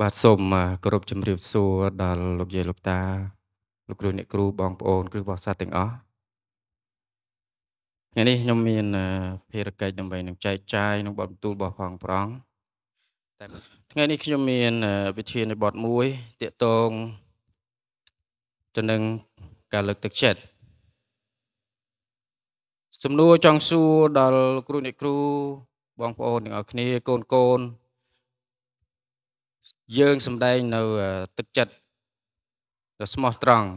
បាទសូមគោរពជំរាបសួរដល់លោកយាយលោកតាលោកគ្រូអ្នកគ្រូបងប្អូន គ្រូបរិស័ទទាំងអស់ថ្ងៃនេះខ្ញុំមានភារកិច្ចដើម្បីនឹងចែកចាយនឹងបទបន្ទូលរបស់ផងប្រងតែថ្ងៃនេះខ្ញុំមាន វិធាននៃបទមួយតាកតងទៅនឹងការលើកទឹកចិត្តសំណួរចង់សួរដល់គ្រូអ្នកគ្រូបងប្អូនទាំងអស់គ្នាកូនកូនយើងសម្ដែងនៅទឹកចិត្តដ៏ស្មោះត្រង់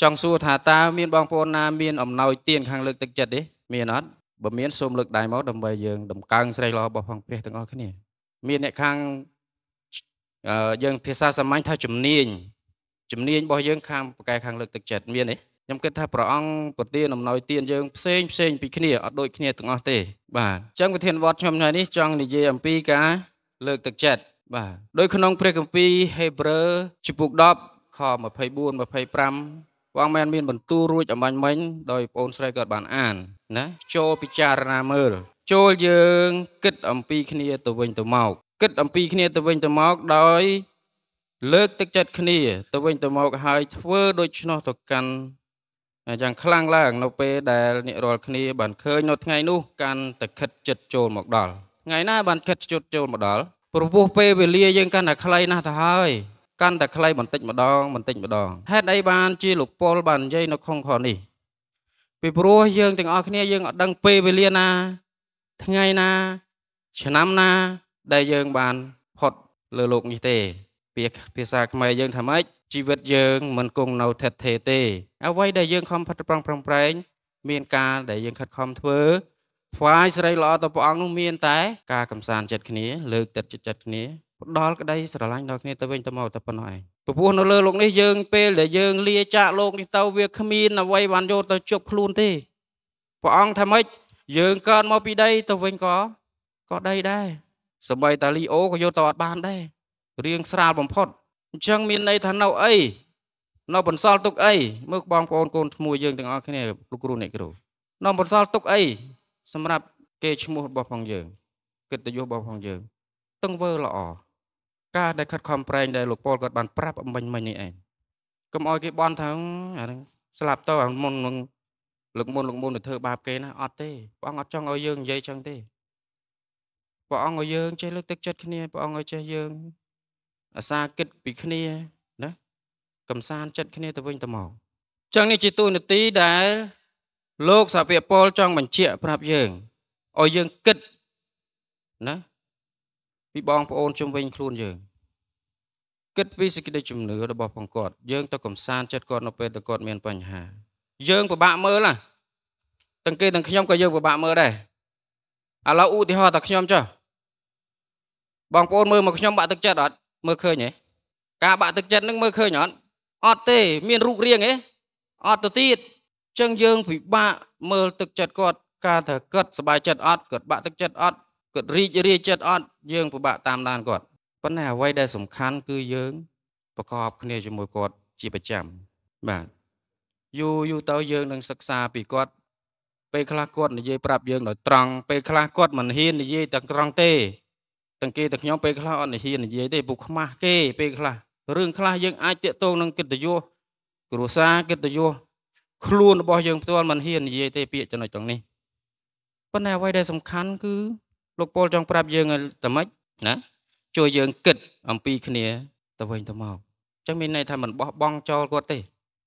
ចង់សួរថាតើមានបងប្អូនណាមានអំណោយទានខាងលើកទឹកចិត្តទេមានអត់បើមានសូមលើកដៃមកដើម្បីយើងដំកើងស្រីល្អរបស់ផងព្រះទាំងអស់គ្នាមានអ្នកខាងយើងភាសាសាមញ្ញថា ជំនាញជំនាញរបស់យើងខាងប្រកែខាងលើកទឹកចិត្តមានទេខ្ញុំគិតថាព្រះអង្គប្រទានអំណោយទានយើងផ្សេងផ្សេងពីគ្នាអត់ដូចគ្នាទាំងអស់ទេ បាទអញ្ចឹងវិធានវត្តខ្ញុំថ្ងៃនេះចង់និយាយអំពីការលើកទឹកចិត្តបាទដោយក្នុងព្រះគម្ពីរហេព្រើរជំពូក10ខ24 25ព្រះមែនមានបន្ទូលរួចអមាញ់មិញ ដោយបងអូនស្រីគាត់បានអានណាចូលពិចារណាមើលចូលយើងគិតអំពីគ្នាទៅវិញទៅមកគិតអំពីគ្នាទៅវិញទៅមកដោយលើកទឹកចិត្តគ្នាទៅវិញទៅមកហើយធ្វើ ដូច្នោះទៅកាន់យ៉ាងខ្លាំងឡើង នៅពេលដែលអ្នករាល់គ្នា បានឃើញនៅថ្ងៃនោះកាន់តែខិតចិត្តចូលមកដល់ថ្ងៃណាបាន ខិតជត់ចូលមកដល់ព្រោះពេលវេលាយើងកាន់តែខ្លីណាស់ទៅហើយកាន់តែខ្លីបន្តិចម្ដង បន្តិចម្ដងហេតុអីបាន ជាលោកពលបាននិយាយនៅក្នុងខនេះពីព្រោះយើងទាំងអស់គ្នាយើងអត់ដឹងពេលវេលាណា ថ្ងៃណា ឆ្នាំណាដែលយើងបានផុតលើโลกនេះទេពាក្យភាសាខ្មែរយើងថាម៉េចជីវិតយើងមិនគង់នៅថិតថេរទេអ្វីដែលយើង ខំផិតប្រឹងប្រែងមានការដែលយើងខិតខំធ្វើថ្វាយសេរីល្អទៅព្រះអង្គនោះមានតែការកំសាន្តចិត្តគ្នាលើកទឹកចិត្តគ្នាផ្ដល់ក្តីស្រឡាញ់ដល់គ្នាទៅវិញទៅមកតែប៉ុណ្ណោះឯងព្រោះនៅលើលោកនេះយើងពេលដែលយើង លាចាកលោកនេះទៅវាគ្មានអ្វីបានយកទៅជប់ខ្លួនទេព្រះអង្គថាម៉េចយើងកើតមកពីដីទៅវិញក៏ក៏ដីដែរសម្បីតាលីអូក៏យកទៅអត់បានដែររៀងស្រាលបំផុតអញ្ចឹងមានន័យថានៅអីនៅបន្សល់ទុកអីមើលបងប្អូនកូនឈ្មោះយើងទាំងអស់គ្នាលោកគ្រូអ្នកគ្រូនៅបន្សល់ទុកអីសម្រាប់គេឈ្មោះរបស់ផងយើងកិត្តិយសរបស់ផងយើងទង្វើល្អការដែលខិតខំប្រែងដែលលោកពលគាត់បានប្រាប់អំបញ្ញមិញនេះឯងកុំឲ្យគេបន់ថាអានឹងស្លាប់ទៅអាមុននឹងលោកមុនលោកមុនទៅធ្វើបាបគេណាអត់ទេព្រះអង្គអត់ចង់ឲ្យយើងនិយាយចឹងទេព្រះអង្គឲ្យយើងចេះលើកទឹកចិត្តគ្នាព្រះអង្គឲ្យចេះយើងអាសាគិតពីគ្នាណាកំសាន្តចិត្តគ្នាទៅវិញទៅមកចឹងនេះជាទូនាទីដែលលោកសាវកពលចង់បញ្ជាក់ប្រាប់យើងឲ្យយើងគិតណាពីបងប្អូនជុំវិញខ្លួនយើងគិត ពីសេចក្តីជំនឿរបស់ផងគាត់ យើងទៅកំសាន្តចិត្តគាត់នៅពេលដែលគាត់មានបញ្ហា យើងពិបាកមើលណាទាំងគេទាំងខ្ញុំក៏យើងពិបាកមើលដែរឥឡូវឧទាហរណ៍តែខ្ញុំចុះបងប្អូនមើលមកខ្ញុំបាក់ទឹកចិត្តអត់មើលឃើញទេការបាក់ទឹកចិត្តនឹងមើលឃើញអត់អត់ទេ មានរូបរាងទេអត់ទៅទៀតចឹងយើងពិបាកមើលទឹកចិត្តគាត់ការថាគាត់សบายចិត្តអត់គាត់បាក់ទឹកចិត្តអត់គាត់រីករាយចិត្តអត់យើងពិបាកតាមដានគាត់ប៉ុន្តែអ្វីដែលសំខាន់គឺយើងប្រកបគ្នាជាមួយគាត់ជាប្រចាំបាទយូរយូរទៅយើង នឹងសិក្សាពីគាត់ ពេលខ្លះគាត់និយាយប្រាប់យើងដោយត្រង់ពេលខ្លះគាត់មិនហ៊ាននិយាយទាំងត្រង់ទេទាំងគេទាំងខ្ញុំពេលខ្លះអត់ហ៊ាននិយាយទេពួកខ្មាស់គេពេលខ្លះរឿងខ្លះយើងអាចតាកតងនឹងកិត្តិយសគ្រួសារកិត្តិយសខ្លួនរបស់យើងផ្ទាល់មិនហ៊ាននិយាយទេ ពាក្យចំណុចទាំងនេះប៉ុន្តែអ្វីដែលសំខាន់គឺលោកពលចង់ប្រាប់យើងតែម៉េចណា ជួយយើងគិតអំពីគ្នាទៅវិញទៅមកអញ្ចឹងមានន័យថាមិនបោះបង់ចោលគាត់ទេ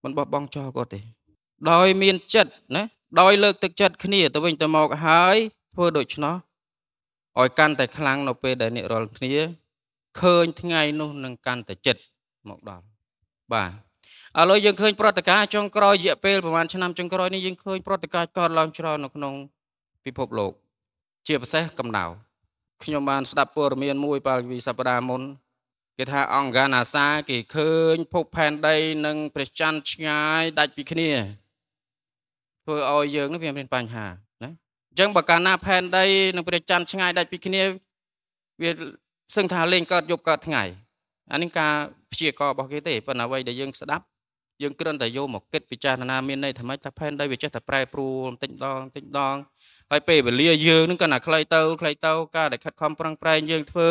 មិនបោះបង់ចោលគាត់ទេដោយមានចិត្តណា ដោយលើកទឹកចិត្តគ្នាទៅវិញទៅមកហើយធ្វើដូច្នោះឲ្យកាន់តែខ្លាំងនៅពេលដែលអ្នករាល់គ្នាឃើញថ្ងៃនោះនឹងកាន់តែចិត្តមកដល់បាទឥឡូវយើងឃើញប្រតិការចុងក្រោយរយៈពេលប្រហែលឆ្នាំចុងក្រោយនេះយើងឃើញប្រតិការកើតឡើងច្រើននៅក្នុងពិភពលោកជាពិសេសកម្ដៅខ្ញុំបាន ស្ដាប់ព័ត៌មាន មួយបាលវិសប្ដាមុនគេថាអង្គការ NASA គេឃើញភពផែនដីនិងព្រះច័ន្ទឆ្ងាយដាច់ពីគ្នាធ្វើឲ្យយើងនេះវាមានបញ្ហាណាអញ្ចឹងបើកាលណាផែនដីនិងព្រះច័ន្ទឆ្ងាយដាច់ពីគ្នាវាសឹងថាលេងកើតយប់កើតថ្ងៃអានេះការព្យាកររបស់គេទេប៉ុន្តែអ្វីដែលយើងស្ដាប់យើងគ្រាន់តែយកមកគិតពិចារណាមានន័យថាម៉េចថាផែនដីវាចេះតែប្រែប្រួលបន្តិចដងបន្តិចដងហើយពេលវេលាយើងនឹងកាន់តែខ្លីទៅខ្លីទៅការដែលខិតខំប្រឹងប្រែងយើងធ្វើ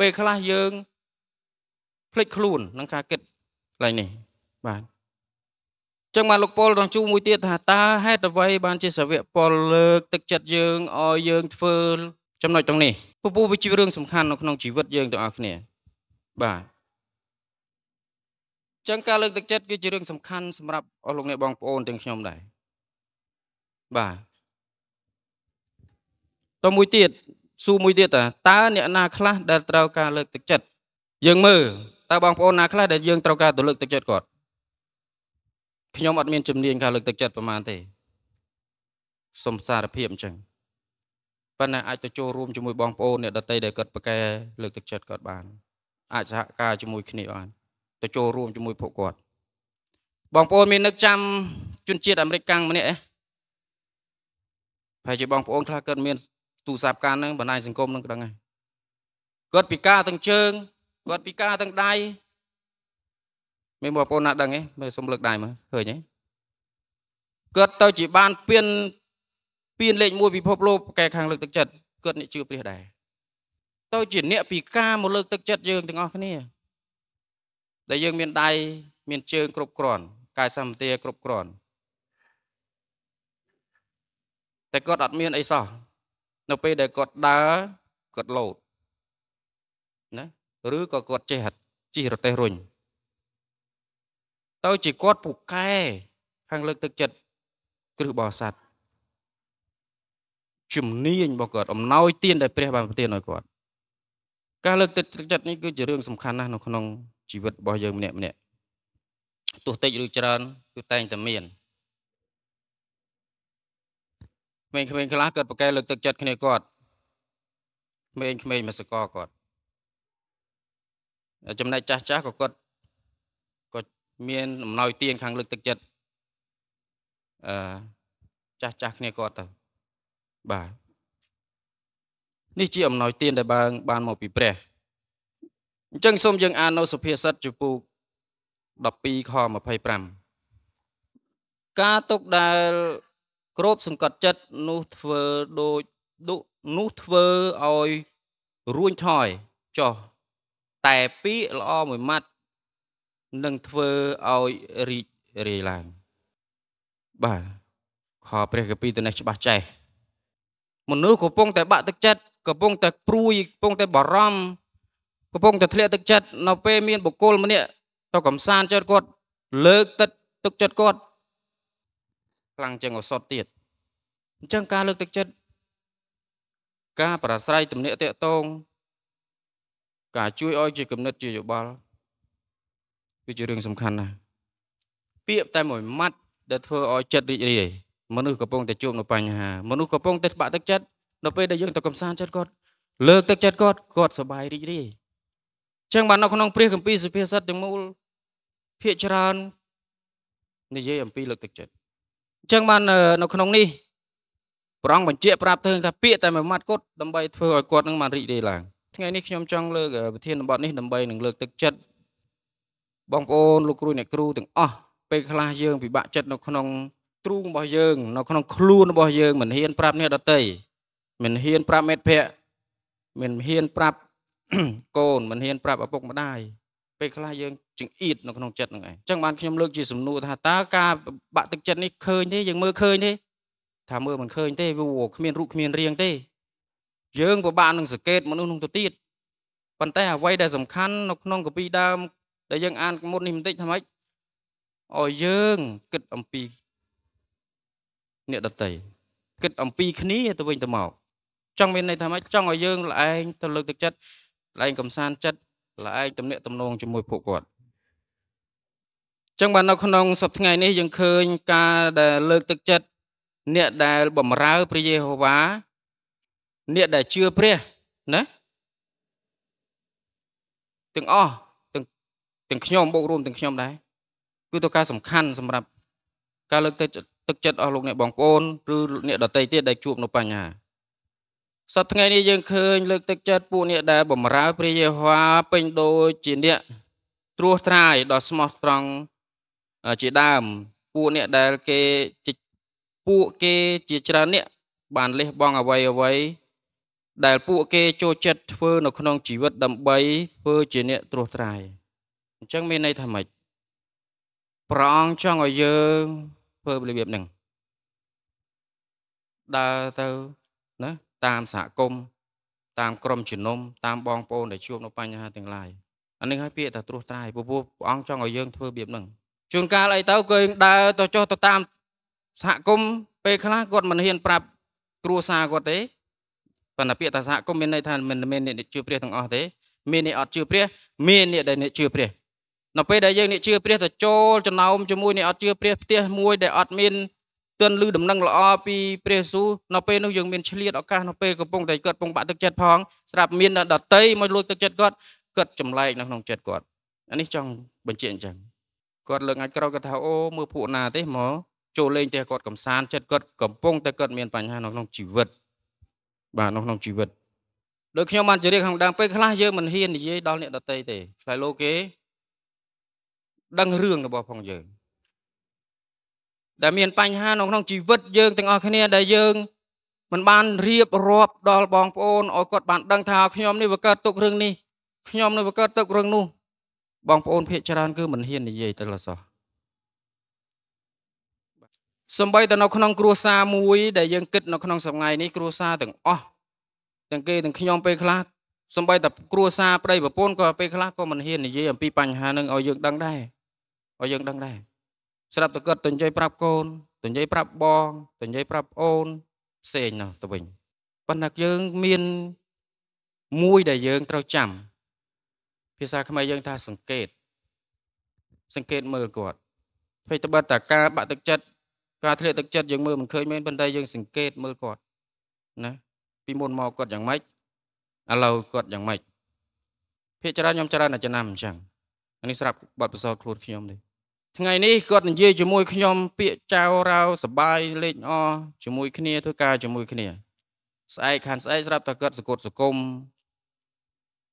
ពេលខ្លះយើងភ្លេចខ្លួនក្នុងការគិតកន្លែងនេះបាទចឹងបានលោកពលរងជួមួយទៀតថាតើហេតុអ្វី បានជាសាវកពលលើកទឹកចិត្តយើងឲ្យយើងធ្វើ ចំណុចទាំងនេះពពុះវាជារឿងសំខាន់នៅក្នុងជីវិតយើងទាំងអស់គ្នាបាទចឹងការលើកទឹកចិត្តគឺជារឿងសំខាន់សម្រាប់អស់លោកអ្នកបងប្អូនទាំងខ្ញុំដែរបាទតមួយទៀតសួរមួយទៀតតើតើអ្នកណា ខ្លះដែលត្រូវការលើកទឹកចិត្តយើងមើលតើបងប្អូនណាខ្លះដែលយើងត្រូវការទៅលើកទឹកចិត្តគាត់ខ្ញុំអត់មានជំនាញការលើកទឹកចិត្តប្រហែលទេសុំសារភាពអញ្ចឹងប៉ុន្តែអាចទៅចូលរួមជាមួយបងប្អូនអ្នកដតីដែលគាត់ប្រកែលើកទឹកចិត្តគាត់បានអាចសហការជាមួយគ្នាបានទៅចូលរួមជាមួយពួកគាត់បងប្អូនមាន នឹកចាំជនជាតិអាមេរិកកាំងម្នាក់ឯងប្រហែលជាបងប្អូនខ្លះកើត មានទូរស័ព្ទកាន់ហ្នឹងបណ្ដាញសង្គមហ្នឹងដឹងហើយគាត់ពិការទាំងជើងគាត់ពិការទាំងដៃមានបងប្អូនណាដឹងទេមើលសុំលើកដៃមើលឃើញទេគាត់ទៅជាបានពៀនពៀនលេខ1ពិភពលោកកែខាងលើក ទឹកចិត្តគាត់អ្នកជឿព្រះដែរទៅជាអ្នកពិការមកលើកទឹកចិត្តយើងទាំងអស់គ្នាដែលយើងមានដៃមាន ជើង គ្រប់គ្រាន់កាយសម្បទាគ្រប់គ្រាន់តែគាត់អត់មានអីសោះនៅពេលដែលគាត់ដើរគាត់លោតណាឬក៏គាត់ចេះជិះរទេះរុញទៅជាគាត់ពូកែខាងលើកទឹកចិត្តគ្រឹះបោស័តជំនាញរបស់គាត់អំណោយទានដែលព្រះបានប្រទានឲ្យគាត់ការលើកទឹកចិត្តនេះគឺជារឿងសំខាន់ណាស់នៅក្នុងជីវិតរបស់យើងម្នាក់ម្នាក់ទោះតិចឬច្រើនគឺតែងតែមានក្មេងៗខ្លះគាត់ប្រកែលើកទឹកចិត្តគ្នាគាត់ក្មេងៗមកសកលគាត់ចំណែកចាស់ចាស់ក៏គាត់ក៏មានអំណោយ ទានខាងលើកទឹកចិត្តអឺចាស់ចាស់គ្នាគាត់ទៅបាទនេះជាអំណោយទានដែលបានបានមកពីព្រះអញ្ចឹងសូមយើងអាននៅសុភាសិតជំពូក12ខ25ការទុកដែលគ្របសង្កត់ចិត្តនោះធ្វើដូចដូចនោះធ្វើឲ្យរួញថយចុះតែពាក្យល្អមួយម៉ាត់នឹងធ្វើឲ្យរីករាយឡើងបាទខព្រះកាពីទៅនេះច្បាស់ចេះមនុស្សកំពុងតែបាក់ទឹកចិត្តកំពុងតែព្រួយកំពុងតែបារម្ភកំពុងតែធ្លាក់ទឹកចិត្តនៅពេលមានបុគ្គលម្នាក់ទៅកំសាន្តចិត្តគាត់លើកទឹកទឹកចិត្តគាត់ខ្លាំងជាងឱសថទៀតអញ្ចឹងការលើកទឹកចិត្តការប្រស្រ័យទំនាក់ទាក់ទងការជួយឲ្យជាគំនិតជាយោបល់គឺជារឿងសំខាន់ណាស់ពាក្យតែមួយម៉ាត់ដែលធ្វើឲ្យចិត្តរីករាយមនុស្សកំពុងតែជួបនៅបញ្ហាមនុស្សកំពុងតែបាក់ទឹកចិត្តនៅពេលដែលយើងទៅកំសាន្តចិត្តគាត់លើកទឹកចិត្តគាត់គាត់សប្បាយរីករាយចឹងបាននៅក្នុងព្រះគម្ពីរសុភាសិតទាំងមូលភាកច្រើននិយាយអំពីលើកទឹកចិត្តអញ្ចឹងបាននៅក្នុងនេះព្រះអង្គបញ្ជាក់ប្រាប់ទៅថាពាក្យតែមួយម៉ាត់គត់ដើម្បីធ្វើឲ្យគាត់នឹងបានរីករាយឡើងថ្ងៃនេះខ្ញុំចង់លើកប្រធានបទនេះដើម្បីនឹងលើកទឹកចិត្តបងប្អូនលោកគ្រូអ្នកគ្រូទាំងអស់ពេលខ្លះយើងពិបាកចិត្តនៅក្នុងទ្រូងរបស់យើង នៅក្នុងខ្លួនរបស់យើងមិនហ៊ានប្រាប់អ្នកដទៃមិនហ៊ានប្រាប់មិត្តភ័ក្តិមិនហ៊ានប្រាប់កូនមិនហ៊ានប្រាប់ឪពុកម្ដាយពេលខ្លះយើងចង្អៀតនៅក្នុងចិត្តហ្នឹងឯងអញ្ចឹងបានខ្ញុំលើកជាសំណួរថាតើការបាក់ទឹកចិត្តនេះឃើញទេយើងមើលឃើញទេថាមើលមិនឃើញទេវាគ្មានរូបគ្មានរាងទេ យើងពិបាកនឹងសង្កេតមនុស្សនោះទៅទៀតប៉ុន្តែអ្វីដែលសំខាន់នៅក្នុងកពីដើមដែលយើងអានមុននេះបន្តិចថាម៉េចឲ្យយើងគិតអំពីអ្នកដតីគិតអំពីគ្នាទៅវិញទៅមក ចង់មានន័យថាម៉េចចង់ឲ្យយើងល្អឯងទៅលើកទឹកចិត្តលែងកំសាន្តចិត្តលែងទំនាក់ទំនងជាមួយពួកគាត់ចឹងបាននៅក្នុងសប្តាហ៍នេះយើងឃើញការដែលលើកទឹកចិត្តអ្នកដែលបំរើព្រះយេហូវ៉ាអ្នកដែលជឿព្រះណាទាំងអស់ទាំងទាំងខ្ញុំបូករួមទាំងខ្ញុំដែរគឺទៅការសំខាន់សម្រាប់ការលើកទឹកចិត្តអស់លោកអ្នកបងប្អូនឬអ្នកដតីទៀតដែលជួបនៅបញ្ហាសប្តាហ៍ថ្ងៃនេះយើងឃើញលើកទឹកចិត្តពួកអ្នក ដែលបម្រើព្រះយេហូវ៉ាពេញដូចជាអ្នកត្រួសត្រាយដល់ស្មោះត្រង់ជាដើមពួកអ្នកដែលគេពួកគេជាច្រើនអ្នក បានលះបង់អ្វីអ្វីដែលពួកគេចូលចិត្តធ្វើនៅក្នុងជីវិត ដើម្បីធ្វើជាអ្នកត្រួសត្រាយអញ្ចឹងមានន័យថាម៉េចព្រះអង្គចង់ឲ្យយើងធ្វើរបៀបហ្នឹងដើរទៅណាតាមសហគមន៍តាមក្រុមជំនុំតាមបងប្អូនដែលជួបនៅបញ្ហាទាំងឡាយអានេះហើយពាក្យថាត្រួសត្រាយពពោះព្រះអង្គចង់ឲ្យយើងធ្វើបៀបហ្នឹងជួនកាលអីទៅគេដើរទៅចុះទៅតាមសហគមន៍ពេលខ្លះគាត់មិនហ៊ានប្រាប់គ្រួសារគាត់ទេប៉ុន្តែពាក្យថាសហគមន៍មានន័យថាមិនមានអ្នកជឿព្រះទាំងអស់ទេ មានអ្នកអត់ជឿព្រះមានអ្នកដែលអ្នកជឿព្រះនៅពេលដែលយើងអ្នកជឿព្រះទៅចូលចំណោមជាមួយអ្នកអត់ជឿព្រះផ្ទះមួយដែលអត់មានទន់ឮដំណឹងល្អពីព្រះយេស៊ូវនៅពេលនោះយើងមានឆ្លៀតឱកាសនៅពេលកំពុងតែគាត់ពងបាក់ទឹកចិត្តផងស្រាប់មានដតីមកលួចទឹកចិត្តគាត់គាត់ចម្លែកនៅក្នុងចិត្តគាត់អានេះចង់បញ្ជាក់អញ្ចឹងគាត់លើកអាចក្រោយគាត់ថាអូមើលពួកណាទេមកចូលលេងទេគាត់កំសាន្តចិត្តគាត់កំពុងតែគាត់មានបញ្ហានៅក្នុងជីវិតបាទនៅក្នុងជីវិតដូចខ្ញុំបានជម្រាបខាងដើមពេលខ្លះយើងមិនហ៊ាននិយាយដល់អ្នកដតីទេខ្លាចលោកគេដឹងរឿងរបស់ផងយើងដែលមានបញ្ហានៅក្នុងជីវិតយើងទាំងអស់គ្នាដែលយើងមិនបានរៀបរាប់ដល់បងប្អូនឲ្យគាត់បានដឹងថាខ្ញុំ នេះវាកើត ទុករឿងនេះខ្ញុំនេះវាកើតទុករឿងនោះបងប្អូនភាកច្រើនគឺមិនហ៊ាននិយាយទៅលសោះសំបីតែនៅក្នុងគ្រួសារមួយ ដែលយើងគិតនៅក្នុងសម្ងាយនេះគ្រួសារទាំងអស់ទាំងគេទាំងខ្ញុំពេលខ្លះសំបីតែគ្រួសារប្តីប្រពន្ធក៏ពេលខ្លះក៏មិនហ៊ាននិយាយអំពីបញ្ហានឹងឲ្យយើងដឹងដែរឲ្យយើងដឹងដែរស្រាប់តែគាត់ទៅនិយាយប្រាប់កូនទៅនិយាយប្រាប់បងទៅនិយាយប្រាប់អូនផ្សេងនោះទៅវិញប៉ុន្តែយើងមានមួយដែលយើងត្រូវចាំ ភាសាខ្មែរយើងថាសង្កេត សង្កេតមើលគាត់ផ្ទៃត្បិតតាការបាក់ទឹកចិត្តការធ្លាក់ទឹកចិត្តយើងមើលមិនឃើញមែនប៉ុន្តែយើងសង្កេតមើលគាត់ណាពីមុនមកគាត់យ៉ាងម៉េចឥឡូវគាត់យ៉ាងម៉េចភាគច្រើនខ្ញុំច្រើនតែចំណាំអញ្ចឹងអានេះស្រាប់បទពិសោធន៍ខ្លួនខ្ញុំទេថ្ងៃនេះគាត់និយាយជាមួយខ្ញុំពាក្យចៅរាវសបាយលេចអជាមួយគ្នាធ្វើការជាមួយគ្នាស្អែកខានស្អែកស្រាប់តែគាត់សកត់សគុំ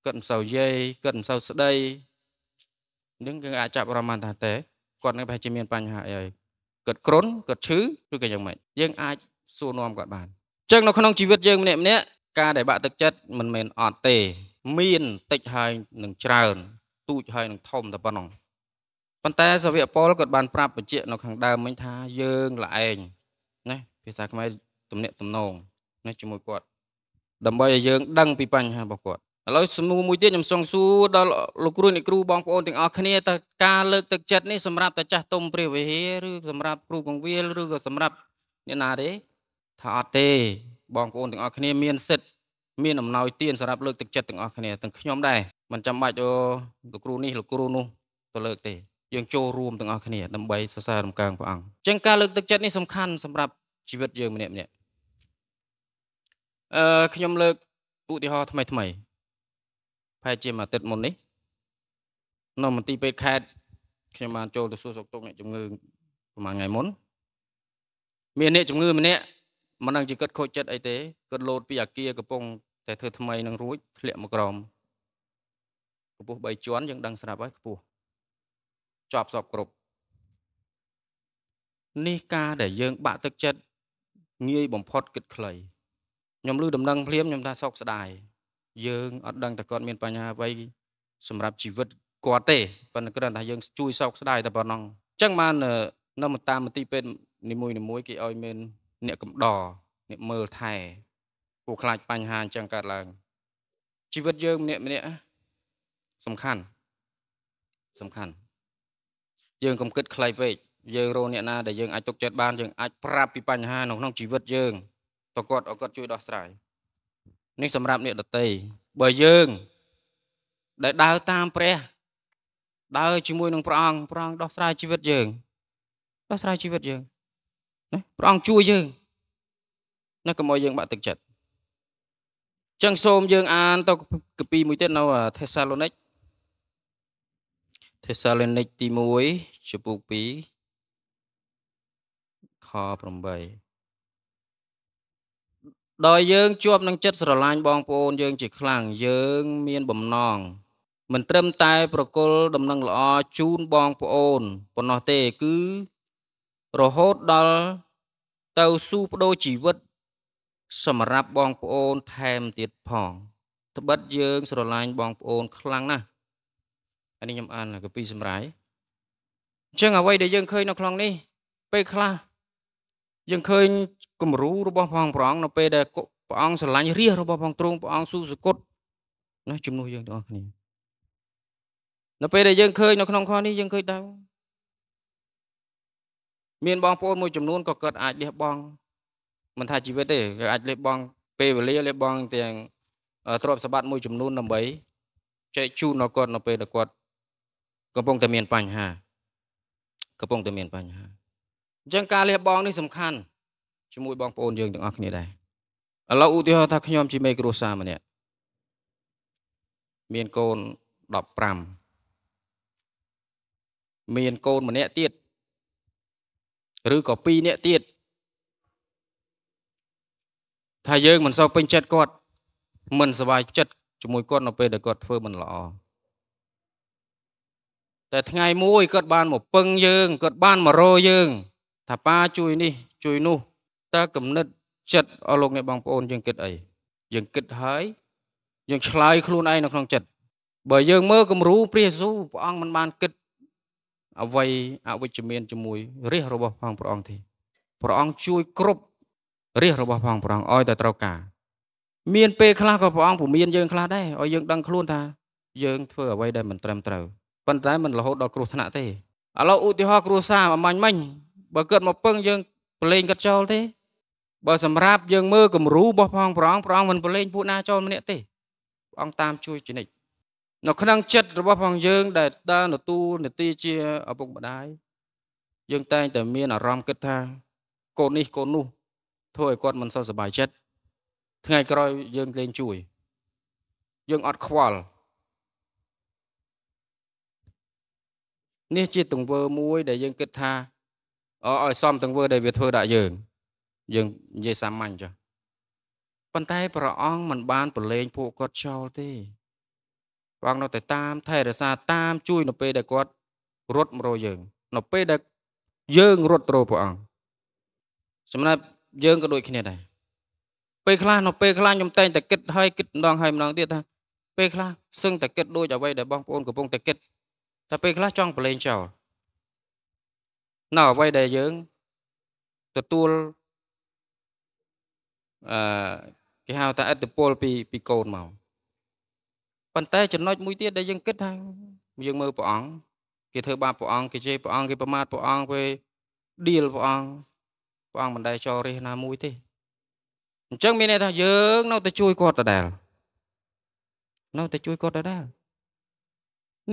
គាត់មិនសូវយាយគាត់មិនសូវស្ដីនឹងគេអាចចាប់រំបានថាទេគាត់នឹងប្រហែលជាមានបញ្ហាអីហើយគាត់គ្រុនគាត់ឈឺឬក៏យ៉ាងម៉េចយើងអាចសួរនាំគាត់បានអញ្ចឹងនៅក្នុងជីវិតយើងម្នាក់ម្នាក់ការដែលបាក់ទឹកចិត្តមិនមែនអត់ទេ មានតិចហើយនឹងច្រើន ទូចហើយនឹងធំតែប៉ុណ្ណឹងប៉ុន្តែសាវកពលគាត់បានប្រាប់បញ្ជាក់នៅខាងដើមមិញថាយើងល្អឯងណាភាសាខ្មែរទំនាក់ទំនងណាជាមួយគាត់ដើម្បីឲ្យយើងដឹងពីបញ្ហារបស់គាត់ឥឡូវសំណួរមួយទៀតខ្ញុំសង្សួរដល់លោកគ្រូអ្នកគ្រូបងប្អូនទាំងអស់គ្នាតើការលើកទឹកចិត្តនេះសម្រាប់តែចាស់ទុំព្រះវិហារឬសម្រាប់គ្រូកងវាលឬក៏សម្រាប់អ្នកណាទេថាអត់ទេបងប្អូនទាំងអស់គ្នាមានសិទ្ធិមានអំណោយទានសម្រាប់លើកទឹកចិត្តទាំងអស់គ្នាទាំងខ្ញុំដែរមិនចាំបាច់អូលោកគ្រូនេះលោកគ្រូនោះទៅលើកទេយើងចូលរួមទាំងអស់គ្នាដើម្បីសរសើររំកើងព្រះអង្គអញ្ចឹងការលើកទឹកចិត្តនេះសំខាន់សម្រាប់ជីវិតយើងម្នាក់ម្នាក់អឺខ្ញុំលើកឧទាហរណ៍ថ្មីថ្មីប្រហែលជាមួយអាទិត្យមុននេះនៅមន្ទីរពេទ្យខេត្តខ្ញុំបាន ចូលទៅសួរសុខទុក្ខអ្នកជំងឺប្រហែលថ្ងៃមុនមានអ្នកជំងឺម្នាក់មិនដឹងជាគាត់ខូចចិត្តអីទេគាត់លោតពីអាគារកំពុង តែធ្វើថ្មីនឹងរួចធ្លាក់មកក្រោមកម្ពស់3ជាន់យើងដឹងស្រាប់ហើយខ្ពស់ជាប់សពគ្រប់នេះការដែលយើង បាក់ទឹកចិត្តងាយបំផុតគិតខ្លីខ្ញុំឮដំណឹងភ្លាមខ្ញុំថាសោកស្ដាយយើងអត់ដឹងថាគាត់មានបញ្ហាអ្វីសម្រាប់ជីវិតគាត់ទេប៉ុន្តែគ្រាន់តែយើងជួយសោកស្ដាយតែប៉ុណ្ណឹងអញ្ចឹងបាននៅតាមមន្ទីរពេទ្យនីមួយៗគេឲ្យមានអ្នកកំដរអ្នកមើលថែពួកខ្លាចបញ្ហាអញ្ចឹងកើតឡើង ជីវិតយើងម្នាក់ម្នាក់សំខាន់សំខាន់យើងកុំគិតខ្លីពេកយើងរកអ្នកណាដែលយើងអាចទុកចិត្តបានយើងអាចប្រាប់ពីបញ្ហានៅក្នុងជីវិតយើងតើគាត់គាត់ជួយដោះស្រាយនេះសម្រាប់អ្នកដតីបើយើងដែលដើរតាមព្រះដើរជាមួយនឹងព្រះអង្គព្រះអង្គដោះស្រាយជីវិតយើងដោះស្រាយជីវិតយើងណាព្រះអង្គជួយយើងណាកុំឲ្យយើងបាក់ទឹកចិត្តចឹងសូមយើងអានទៅកាពីមួយទៀតនៅ Thessalonic Thessalonic ទី1ជំពូក2ខ8ដោយយើងជាប់នឹងចិត្តស្រឡាញ់បងប្អូនយើងជាខ្លាំងយើងមានបំណងមិនត្រឹមតែប្រគល់ដំណឹងល្អជូនបងប្អូនប៉ុណ្ណោះទេគឺ រហូតដល់ទៅស៊ូបដូរជីវិត សម្រាប់បងប្អូនថែមទៀតផងត្បិតយើងស្រឡាញ់បងប្អូន ខ្លាំងណាស់អានេះខ្ញុំអានកាពីសម្រាយអញ្ចឹងអ្វីដែលយើងឃើញនៅក្នុងនេះពេលខ្លះយើងឃើញគំរូរបស់ផងព្រះអង្គនៅពេលដែលព្រះអង្គស្រឡាញ់រាជរបស់ផងទ្រង់ព្រះអង្គស៊ូសគុតណាជំនួសយើងទាំងអស់គ្នានៅពេលដែលយើងឃើញនៅក្នុងខនេះយើងឃើញដែរមានបងប្អូនមួយ ចំនួនក៏កើតអាចលះបង់មិនថាជីវិតទេគេអាចលះបង់ពេលវេលាលះបង់ទាំងទ្រព្យសម្បត្តិមួយ ចំនួនដើម្បីចែកជូនដល់គាត់នៅពេលដែលគាត់កំពុងតែមានបញ្ហាកំពុងតែមានបញ្ហាអញ្ចឹងការលះបង់នេះសំខាន់ជាមួយបងប្អូនយើងទាំងអស់គ្នាដែរឥឡូវឧទាហរណ៍ថាខ្ញុំជាមេគ្រួសារម្នាក់មានកូន15មានកូនម្នាក់ទៀតឬក៏2នាក់ទៀតថាយើងមិនសូវពេញចិត្តគាត់ មិនសប្បាយចិត្តជាមួយគាត់នៅពេលដែលគាត់ធ្វើមិនល្អតែថ្ងៃមួយគាត់បានមកពឹងយើងគាត់បានមករយើង ថាប៉ាជួយនេះ ជួយនោះតើគំនិតចិត្តអស់លោកអ្នកបងប្អូនយើងគិតអីយើងគិតហើយយើងឆ្លើយខ្លួនឯងនៅក្នុងចិត្តបើយើងមើលគំរូព្រះយេស៊ូវព្រះអង្គមិនបានគិតអ្វីអវិជ្ជមានជាមួយរាជរបស់ផងព្រះអង្គទេព្រះអង្គជួយ គ្រប់រាជរបស់ផងព្រះអង្គឲ្យតែត្រូវការមានពេលខ្លះក៏ព្រះអង្គពមៀនយើងខ្លះដែរឲ្យយើងដឹងខ្លួនថាយើងធ្វើអ្វីដែលមិនត្រឹមត្រូវប៉ុន្តែมันរហូតដល់គ្រោះថ្នាក់ទេឥឡូវឧទាហរណ៍គ្រួសារអមាញ់មិញបើកើតមកពឹងយើងប្រឡែងគាត់ចូលទេបើសម្រាប់យើងមើលគំរូរបស់ផងប្រងប្រងមិនប្រឡែងពួកណាចូលម្នាក់ទេព្រះអង្គតាម ជួយជនិតនៅក្នុងចិត្តរបស់ផងយើងដែលដើរនទូនទីជាឪពុកម្ដាយយើងតែងតែមាន អារម្មណ៍គិតថាកូននេះកូននោះធ្វើឲ្យគាត់មិនសូវសប្បាយចិត្តថ្ងៃក្រោយយើងលែងជួយ យើងអត់ខ្វល់នេះជាទង្វើមួយដែលយើងគិតថាឲ្យសមទង្វើដែលវាធ្វើដាក់យើងយើងនិយាយសាមញ្ញចុះប៉ុន្តែព្រះអង្គមិនបានប្រឡែងពួកគាត់ចោលទេព្រះអង្គនៅតែតាមថែរក្សាតាមជួយនៅពេលដែលគាត់រត់មករកយើងនៅពេលដែលយើងរត់ទៅព្រះអង្គសម្រាប់យើងក៏ដូចគ្នាដែរពេលខ្លះនៅពេលខ្លះខ្ញុំតែងតែគិតហើយគិតម្ដងហើយម្ដងទៀតថាពេលខ្លះសឹងតែគិតដូចអ្វីដែលបងប្អូនកំពុងតែគិតតែពេលខ្លះចង់ប្រឡែងចោលនៅអ្វីដែលយើងទទួលអឺគេហៅថាឥទ្ធិពលពីពីកូនមកប៉ុន្តែចំណុចមួយទៀតដែលយើងគិតថាយើងមើលព្រះអង្គគេធ្វើបាបព្រះអង្គគេជេរព្រះអង្គគេប្រមាថព្រះអង្គពេលឌីលព្រះអង្គព្រះអង្គមិនដែលចូលរិះណាមួយទេអញ្ចឹងមានន័យថាយើង នៅតែជួយគាត់ដដែលនៅតែជួយគាត់ដដែល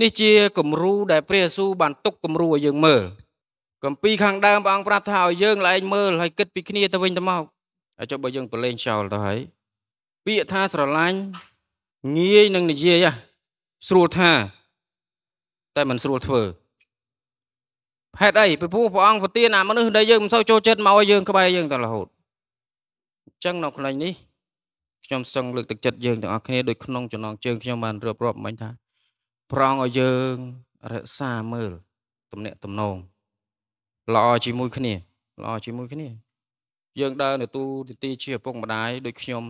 នេះជាគំរូដែលព្រះយេស៊ូវបានទុកគំរូឲ្យយើងមើលគម្ពីរខាងដើមព្រះអង្គប្រាប់ថាឲ្យយើងឡើងមើលហើយគិតពីគ្នាទៅវិញទៅមកហើយចុះបើយើងប្រឡែងចោលទៅហើយពាក្យថាស្រឡាញ់ងាយនឹងនិយាយស្រួលថាតែមិនស្រួលធ្វើហេតុអីពីព្រោះព្រះអង្គប្រទានអាមនុស្សដែលយើងមិនសូវចូលចិត្តមកឲ្យយើងក្បែរយើងតរហូតអញ្ចឹងនៅក្នុងនេះខ្ញុំសឹងលើកទឹកចិត្តយើងទាំងអស់គ្នាដោយក្នុងចំណងជើងខ្ញុំបានរៀបរាប់មិញថាប្រងឲ្យយើងរក្សាមើលទំនាក់ទំនងល្អជាមួយគ្នាល្អជាមួយគ្នា យើងដើរនៅទូនីតិជាឪពុកម្ដាយដូច ខ្ញុំ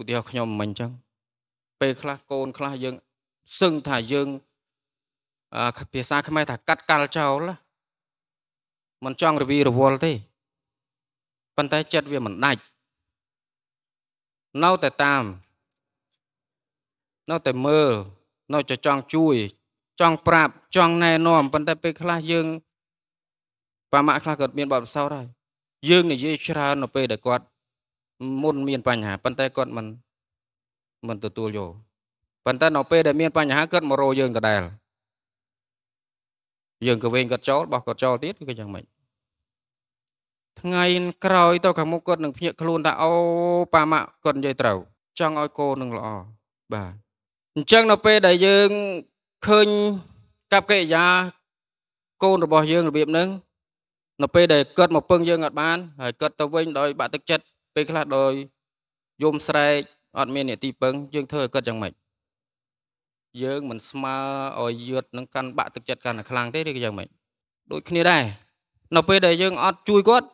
ឧទាហរណ៍ខ្ញុំមិញអញ្ចឹងពេលខ្លះកូនខ្លះយើងសឹងថាយើងភាសាខ្មែរថាកាត់កាល់ចោលมันចង់រវីរវល់ទេប៉ុន្តែចិត្តវាមិនដាច់នៅតែតាមនៅតែមើលនៅតែចង់ជួយ ចង់ប្រាប់ចង់ណែនាំប៉ុន្តែពេលខ្លះយើងបាម៉ាក់ខ្លះគាត់មានបទពិសោធន៍ហើយយើងនិយាយច្រើននៅពេលដែលគាត់មុនមានបញ្ហាប៉ុន្តែគាត់មិនមិនទទួលយកប៉ុន្តែនៅពេលដែលមាន បញ្ហាគាត់មករោយើងដដែលយើងក៏វិញគាត់ចូលបោះគាត់ចូលទៀតគឺយ៉ាងម៉េចថ្ងៃក្រោយទៅខាងមុខគាត់នឹងភ្ញាក់ខ្លួនថាអូប៉ាម៉ាក់គាត់និយាយត្រូវចង់ឲ្យកូននឹងល្អបាទអញ្ចឹងនៅពេលដែលយើងឃើញកັບកិរិយាកូនរបស់យើងរបៀបហ្នឹងនៅពេលដែលគាត់មកពឹងយើងអត់បាន ហើយគាត់ទៅវិញដោយបាក់ទឹកចិត្តពេលខ្លះដោយយំស្រែកអត់មានអ្នកទីពឹងយើងធ្វើឲ្យគាត់យ៉ាងម៉េចយើងមិនស្មើឲ្យយឺតនឹងកាន់បាក់ទឹកចិត្តកាន់តែខ្លាំងទេឬក៏យ៉ាងម៉េចដូចគ្នាដែរនៅពេលដែលយើងអត់ជួយគាត់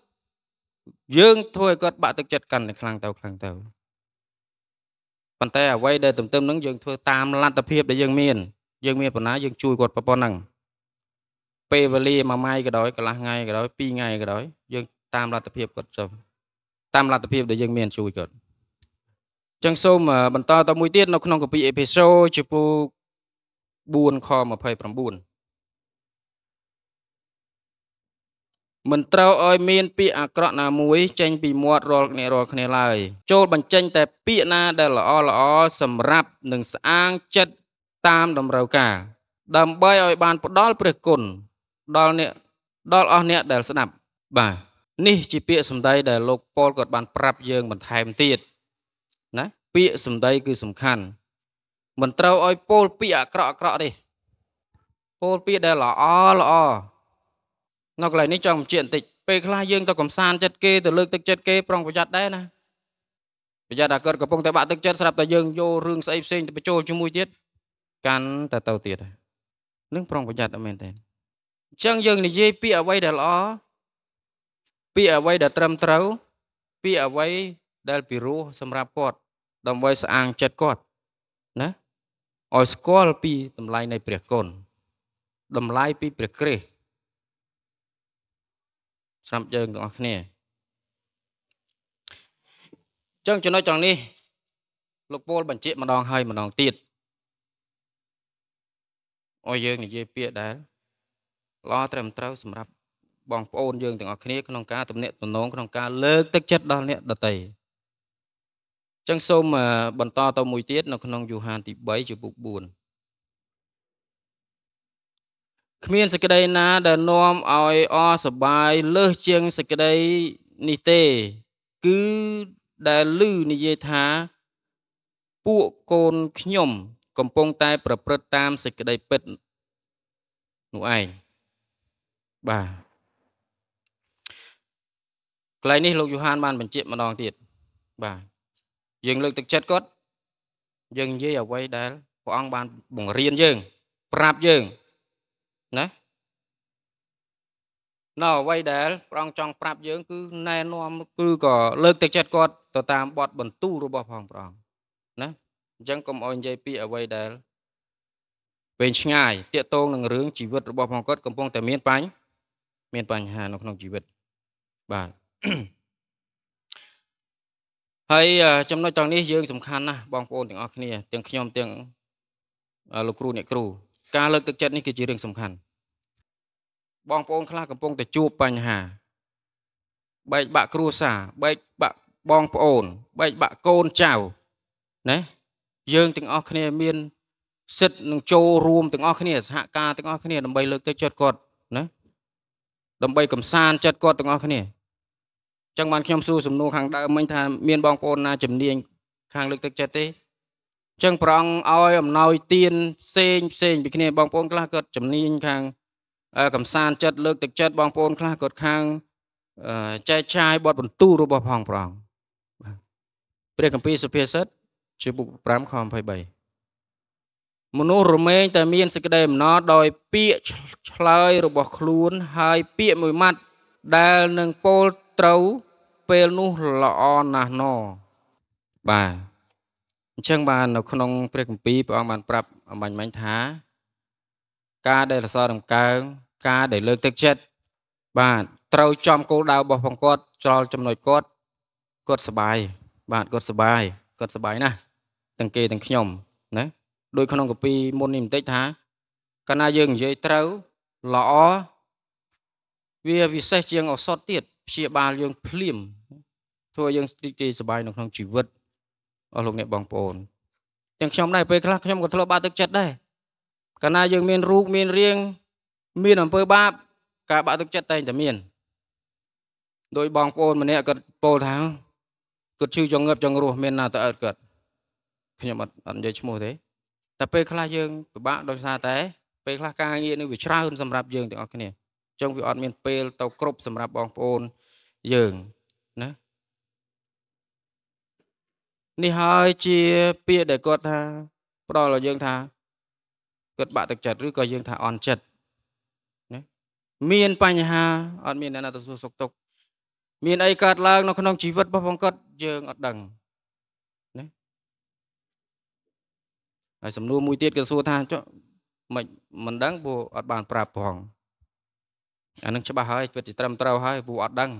យើងធ្វើឲ្យគាត់បាក់ទឹកចិត្តកាន់តែខ្លាំងទៅខ្លាំងទៅប៉ុន្តែអ្វីដែលទន្ទឹមនឹងយើងធ្វើតាមលទ្ធភាពដែលយើងមានយើងមានបណ្ណាយើងជួយគាត់ប៉ុណ្ណឹងពេលវេលាមួយម៉ាយក៏ដោយកន្លះថ្ងៃក៏ដោយពីរថ្ងៃក៏ដោយយើងតាមលទ្ធភាពគាត់ចុះតាមលទ្ធភាពដែលយើងមានជួយគាត់ចឹងសូមបន្តទៅមួយទៀតនៅ ក្នុងកាពីអេពីសូតជំពូក4ខ29មិនត្រូវឲ្យមានពាក្យអាក្រក់ណាមួយ ចេញពីមាត់រាល់អ្នករាល់គ្នាឡើយចូលបញ្ចេញតែពាក្យណាដែលល្អល្អសម្រាប់និងស្អាងចិត្តតាមតម្រូវការដើម្បីឲ្យបានផ្ដល់ព្រះគុណដល់អ្នកដល់អស់អ្នកដែលស្ដាប់ បាទនេះជាពាក្យសម្ដីដែលលោកប៉ុលគាត់បានប្រាប់យើងបន្ថែមទៀតណាពាក្យសម្ដីគឺសំខាន់មិនត្រូវឲ្យពោលពាក្យអាក្រក់អាក្រក់ទេពោលពាក្យដែលល្អល្អនៅកន្លែងនេះចង់បញ្ជាក់បន្តិចពេលខ្លះយើងទៅកំសាន្តចិត្តគេទៅលើកទឹកចិត្តគេប្រុងប្រយ័ត្នដែរណាប្រយ័ត្នអាគាត់កំពុងតែបាក់ទឹកចិត្តស្រាប់តែយើងយករឿងស្អីផ្សេងទៅបញ្ចូលជាមួយទៀតកាន់តែទៅទៀតនឹងប្រុងប្រយ័ត្នអត់មែនទេអញ្ចឹងយើងនិយាយពាក្យអ្វីដែលល្អពាក្យអ្វីដែលត្រឹមត្រូវពាក្យអ្វីដែលពិរោះសម្រាប់គាត់ដើម្បីស្អាងចិត្តគាត់ណាឲ្យស្គាល់ពីតម្លៃនៃព្រះគុណតម្លៃពីព្រះគ្រិស្តសម្រាប់យើងទាំងអស់គ្នាចឹងចំណុចត្រង់នេះលោកពូលបញ្ជាក់ម្ដងហើយម្ដងទៀតអោយយើងនិយាយពាក្យដែរល្អត្រឹមត្រូវសម្រាប់បងប្អូនយើងទាំងអស់គ្នាក្នុងការទំនាក់ទំនងក្នុងការលើកទឹកចិត្តដល់អ្នកដទៃចឹងសូមបន្តទៅមួយទៀតនៅក្នុងយូហានទី3ជំពូក4គ្មានសេចក្តីណា ដែលនាំឲ្យអរសប្បាយលើសជាងសេចក្តីនេះទេ គឺដែលឮនិយាយថា ពួកកូនខ្ញុំ កំពុងតែ ប្រព្រឹត្តតាមសេចក្តីពិតនោះឯងបាទកន្លែងនេះលោកយូហានបានបញ្ជាក់ម្ដងទៀតបាទយើងលើកទឹកចិត្តគាត់យើងនិយាយអ្វីដែលព្រះអង្គបានបង្រៀនយើង ប្រាប់យើងណានៅអ្វីដែលព្រះអង្គចង់ប្រាប់យើង គឺ ណែនាំគឺក៏លើកទឹកចិត្តគាត់ទៅតាមបទបន្ទូលរបស់ ផងព្រះអង្គណាអញ្ចឹងកុំអោយនិយាយពីអ្វីដែលវែងឆ្ងាយតាកតងនឹងរឿងជីវិតរបស់ផងគាត់កំពុងតែមានបញ្ហាមានបញ្ហានៅក្នុងជីវិតបាទហើយចំណុចទាំងនេះយើងសំខាន់ណាស់បងប្អូនទាំងអស់គ្នា ទាំងខ្ញុំទាំងលោកគ្រូអ្នកគ្រូការលើកទឹកចិត្តនេះគឺជារឿងសំខាន់បងប្អូនខ្លះកំពុងតែជួបបញ្ហាបែកបាក់គ្រួសារបែកបាក់បងប្អូនបែកបាក់កូនចៅណាយើងទាំងអស់គ្នា មាន សិទ្ធនឹងចូលរួមទាំងអស់គ្នាសហការទាំងអស់គ្នាដើម្បីលើកទឹកចិត្តគាត់ណាដើម្បីកំសាន្តចិត្តគាត់ទាំងអស់គ្នាអញ្ចឹងបានខ្ញុំសួរសំណួរខាងដើមមិញថាមានបងប្អូនណាជំនាញខាងលើកទឹកចិត្តទេចឹងព្រះអង្គឲ្យអំណោយទានផ្សេងផ្សេងពីគ្នាបងប្អូនខ្លះគាត់ជំនាញខាងកំសាន្តចិត្តលើកទឹកចិត្តបងប្អូនខ្លះគាត់ខាងចែកចាយបទបន្ទូលរបស់ផងព្រះអង្គព្រះគម្ពីរសុភាសិតជាពុ5ខ23មនុស្សរមែងតែមានសេចក្តីអំណរដោយ ពាក្យឆ្លើយរបស់ខ្លួន ហើយពាក្យមួយម៉ាត់ដែលនឹងពោលត្រូវ ពេលនោះល្អណាស់ណបាទអញ្ចឹងបាននៅក្នុង ព្រះគម្ពីរព្រះអង្គបាន ប្រាប់អមាញ់មាញ់ថា ការដែលរសរំកើងការដែលលើកទឹកចិត្តបាទត្រូវចំគោលដៅរបស់ផងគាត់ច្រលចំណុចគាត់គាត់សុបាយបាទគាត់សុបាយគាត់សុបាយណាស់ទាំងគេទាំងខ្ញុំណាដោយក្នុងកពីមុននេះបន្តិចថាកាលណាយើងនិយាយត្រូវល្អវាពិសេសជាងឱសថទៀតព្យាបាលយើង ភ្លាមធ្វើយើងស្ទីកទីសុបាយនៅក្នុងជីវិតអស់លោកអ្នកបងប្អូនទាំងខ្ញុំដែរពេលខ្លះខ្ញុំក៏ធ្លាប់បាក់ទឹកចិត្តដែរកាលណាយើងមានរូបមានរាងមានអំពើបាបការបាក់ទឹកចិត្តតែងតែមាន ដោយបងប្អូនម្នាក់គាត់ពោលថាគាត់ឈឺចង្ងឹបចង្រោះមានណាទៅអើតគាត់ខ្ញុំអត់អត់និយាយឈ្មោះទេតែពេលខ្លះយើងពិបាកដោយសារតែពេលខ្លះការងារនេះវាច្រើនសម្រាប់យើងទាំងអស់គ្នាចឹងវាអត់មានពេលទៅគ្រប់សម្រាប់បងប្អូនយើងនេះហើយជា ពាក្យដែលគាត់ថាផ្ដល់ឲ្យយើងថាគាត់បាក់ទឹកចិត្តឬក៏យើងថាអន់ចិត្តណាមានបញ្ហាអត់មានអ្នកណាទៅសួរសុខទុក្ខមានអីកើតឡើងនៅក្នុងជីវិតរបស់បងគាត់យើងអត់ដឹងណាហើយសំណួរមួយទៀតក៏សួរថាចុះមិនមិនដឹងព្រោះអត់បាន ប្រាប់ផងអានឹងច្បាស់ហើយពិតជាត្រឹមត្រូវហើយព្រោះអត់ដឹង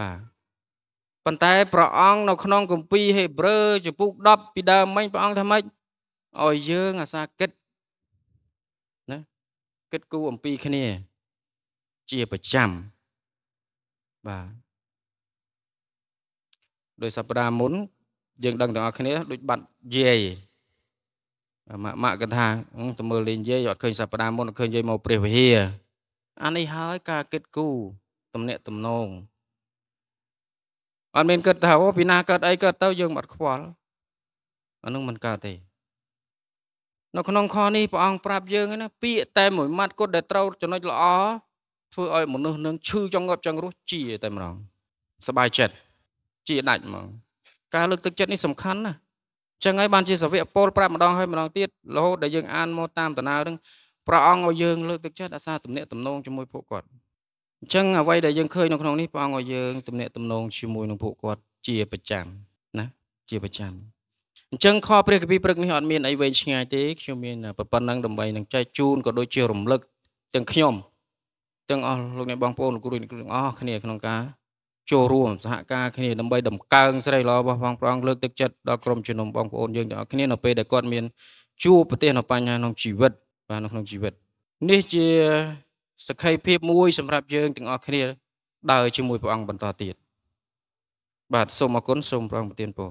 បាទប៉ុន្តែព្រះអង្គនៅក្នុងគម្ពីរហេព្រើរចំពុក10ពីដើមមិញព្រះអង្គថាម៉េចឲ្យយើងអាសាគិតណាគិតគូអំពីគ្នាជាប្រចាំបាទដោយសព្ទាមុន យើង ដឹងទាំងអស់គ្នាដូចបាត់យាយម៉ាក់ម៉ាក់គាត់ថាទៅមើលលេងយាយអត់ឃើញសព្ទាមុនអត់ឃើញយាយមកព្រះវិហារអានេះហើយការគិតគូរទំនាក់ទំនងអត់មានគិតថាអូពីណាកើតអីកើតទៅយើងអត់ខ្វល់អានឹងមិនកើតទេនៅក្នុងខនេះព្រះអង្គប្រាប់យើងណាពាក្យតែមួយម៉ាត់គត់ដែលត្រូវចំណុចល្អធ្វើឲ្យមនុស្សនឹងឈឺចង្កប់ចង្រោះជាតែម្ដងសบายចិត្តជាដាច់ហ្មង ការលើកទឹកចិត្តនេះសំខាន់ណាស់ចឹងហើយបានជាសាវកពលប្រាប់ម្ដងហើយម្ដងទៀតរហូតដែលយើងអានមកតាមដំណើរនឹងព្រះអង្គឲ្យយើងលើកទឹកចិត្តអាសាទំនាក់ទំនងជាមួយពួកគាត់អញ្ចឹងអ្វីដែលយើងឃើញនៅក្នុងនេះព្រះអង្គឲ្យយើងទំនាក់ទំនងជាមួយនឹងពួកគាត់ជាប្រចាំណាជាប្រចាំអញ្ចឹងខព្រះគម្ពីរព្រឹកនេះអត់មានអីវែងឆ្ងាយទេខ្ញុំមានប៉ុណ្ណឹងដើម្បីនឹងចែកជូនក៏ដូចជារំលឹកទាំងខ្ញុំទាំងអស់លោកអ្នកបងប្អូនលោកគ្រូអ្នកគ្រូទាំងអស់គ្នាក្នុងការចូលរួមសហការគ្នាដើម្បីដំកើងសេរីល្អរបស់ផងព្រះអង្គលើកទឹកចិត្តដល់ក្រុមជំនុំបងប្អូនយើងទាំងអស់គ្នានៅពេលដែលគាត់មានជួបប្រទេសនៅបញ្ហាក្នុងជីវិត បាទនៅក្នុងជីវិតនេះជាសក្ខីភាពមួយសម្រាប់យើងទាំងអស់គ្នាដើរជាមួយព្រះអង្គបន្តទៀតបាទសូមអរគុណសូមព្រះអង្គប្រទានពរ